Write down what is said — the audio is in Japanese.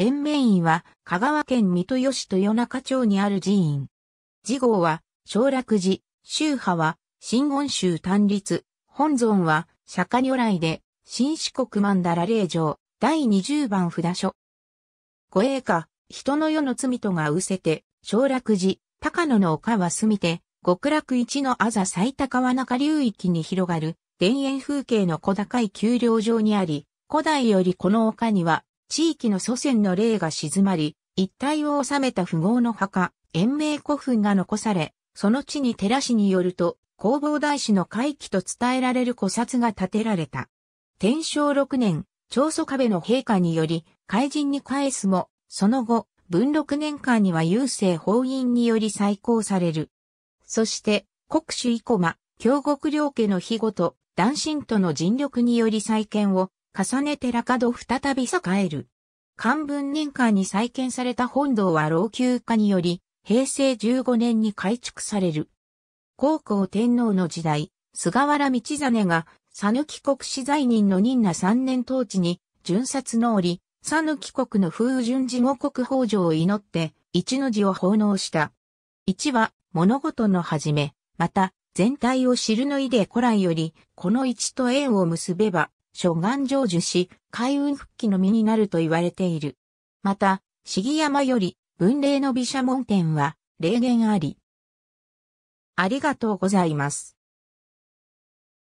延命院は香川県三豊市豊中町にある寺院。寺号は小楽寺、宗派は新言宗単立、本尊は釈迦如来で、新四国曼荼羅霊場、第20番札所。護衛下、人の世の罪とがうせて、小楽寺、高野の丘は住みて、極楽一のあざ最高は中流域に広がる、田園風景の小高い丘陵上にあり、古代よりこの丘には、地域の祖先の霊が静まり、一帯を治めた富豪の墓、延命古墳が残され、その地に寺市によると、弘法大師の回帰と伝えられる古刹が建てられた。天正6年、長祖壁の陛下により、怪人に返すも、その後、文六年間には郵政法院により再興される。そして、国主生駒、京極領家の庇護と、男神との尽力により再建を重ねて寺門再び栄える。漢文年間に再建された本堂は老朽化により、平成15年に改築される。高校天皇の時代、菅原道真が、佐抜国史罪人の任那三年当地に、巡察の折、佐抜国の風順寺後国法上を祈って、一の字を奉納した。一は、物事の始め、また、全体を知るの意で古来より、この一と縁を結べば、諸願成就し、海運復帰の身になると言われている。また、杉山より、文霊の毘沙門天は、霊言あり。ありがとうございます。